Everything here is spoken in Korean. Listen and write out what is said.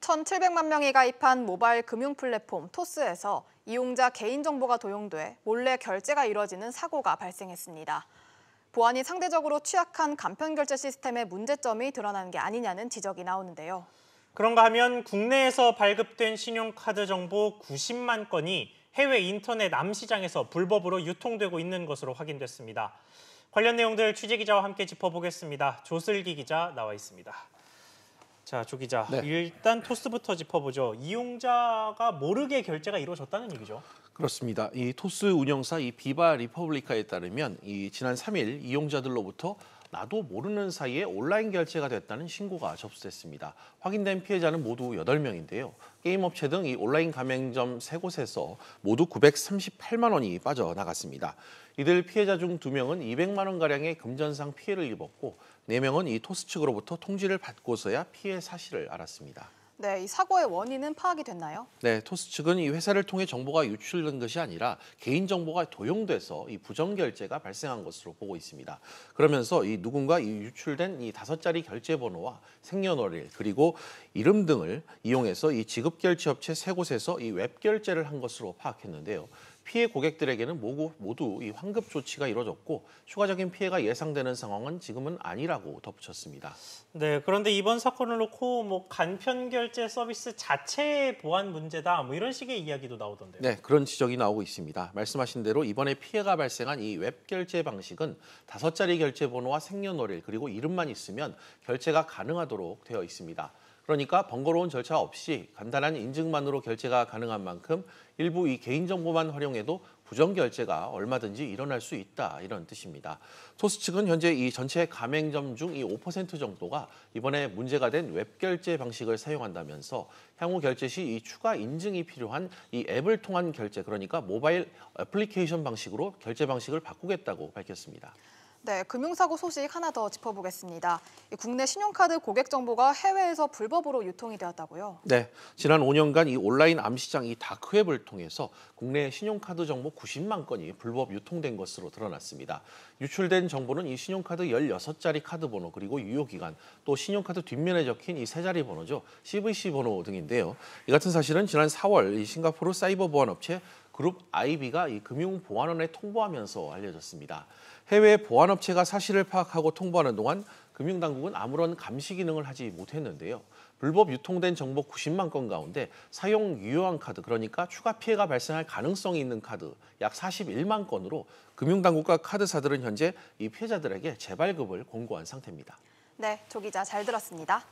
1,700만 명이 가입한 모바일 금융 플랫폼 토스에서 이용자 개인정보가 도용돼 몰래 결제가 이뤄지는 사고가 발생했습니다. 보안이 상대적으로 취약한 간편 결제 시스템의 문제점이 드러나는게 아니냐는 지적이 나오는데요. 그런가 하면 국내에서 발급된 신용카드 정보 90만 건이 해외 인터넷 암시장에서 불법으로 유통되고 있는 것으로 확인됐습니다. 관련 내용들 취재기자와 함께 짚어보겠습니다. 조슬기 기자 나와 있습니다. 자, 조 기자. 네. 일단 토스부터 짚어보죠. 이용자가 모르게 결제가 이루어졌다는 얘기죠. 그렇습니다. 이 토스 운영사 이 비바 리퍼블리카에 따르면 이 지난 3일 이용자들로부터 나도 모르는 사이에 온라인 결제가 됐다는 신고가 접수됐습니다. 확인된 피해자는 모두 8명인데요. 게임업체 등 이 온라인 가맹점 3곳에서 모두 938만 원이 빠져나갔습니다. 이들 피해자 중 2명은 200만 원가량의 금전상 피해를 입었고 4명은 이 토스 측으로부터 통지를 받고서야 피해 사실을 알았습니다. 네, 이 사고의 원인은 파악이 됐나요? 네, 토스 측은 이 회사를 통해 정보가 유출된 것이 아니라 개인 정보가 도용돼서 이 부정 결제가 발생한 것으로 보고 있습니다. 그러면서 이 누군가 이 유출된 이 다섯 자리 결제 번호와 생년월일 그리고 이름 등을 이용해서 이 지급 결제 업체 세 곳에서 이 웹 결제를 한 것으로 파악했는데요. 피해 고객들에게는 모두, 모두 이 환급 조치가 이뤄졌고 추가적인 피해가 예상되는 상황은 지금은 아니라고 덧붙였습니다. 네, 그런데 이번 사건을 놓고 뭐 간편 결제 서비스 자체의 보안 문제다 뭐 이런 식의 이야기도 나오던데요. 네, 그런 지적이 나오고 있습니다. 말씀하신 대로 이번에 피해가 발생한 이 웹 결제 방식은 다섯 자리 결제 번호와 생년월일 그리고 이름만 있으면 결제가 가능하도록 되어 있습니다. 그러니까 번거로운 절차 없이 간단한 인증만으로 결제가 가능한 만큼 일부 이 개인정보만 활용해도 부정결제가 얼마든지 일어날 수 있다 이런 뜻입니다. 토스 측은 현재 이 전체 가맹점 중 이 5% 정도가 이번에 문제가 된 웹결제 방식을 사용한다면서 향후 결제 시 이 추가 인증이 필요한 이 앱을 통한 결제 그러니까 모바일 애플리케이션 방식으로 결제 방식을 바꾸겠다고 밝혔습니다. 네, 금융사고 소식 하나 더 짚어보겠습니다. 국내 신용카드 고객 정보가 해외에서 불법으로 유통이 되었다고요? 네, 지난 5년간 이 온라인 암시장 이 다크웹을 통해서 국내 신용카드 정보 90만 건이 불법 유통된 것으로 드러났습니다. 유출된 정보는 이 신용카드 16자리 카드 번호 그리고 유효기간 또 신용카드 뒷면에 적힌 이 세 자리 번호죠. CVC 번호 등인데요. 이 같은 사실은 지난 4월 이 싱가포르 사이버 보안업체 그룹 아이비가 이 금융보안원에 통보하면서 알려졌습니다. 해외 보안업체가 사실을 파악하고 통보하는 동안 금융당국은 아무런 감시 기능을 하지 못했는데요. 불법 유통된 정보 90만 건 가운데 사용 유효한 카드, 그러니까 추가 피해가 발생할 가능성이 있는 카드 약 41만 건으로 금융당국과 카드사들은 현재 이 피해자들에게 재발급을 공고한 상태입니다. 네, 조 기자 잘 들었습니다.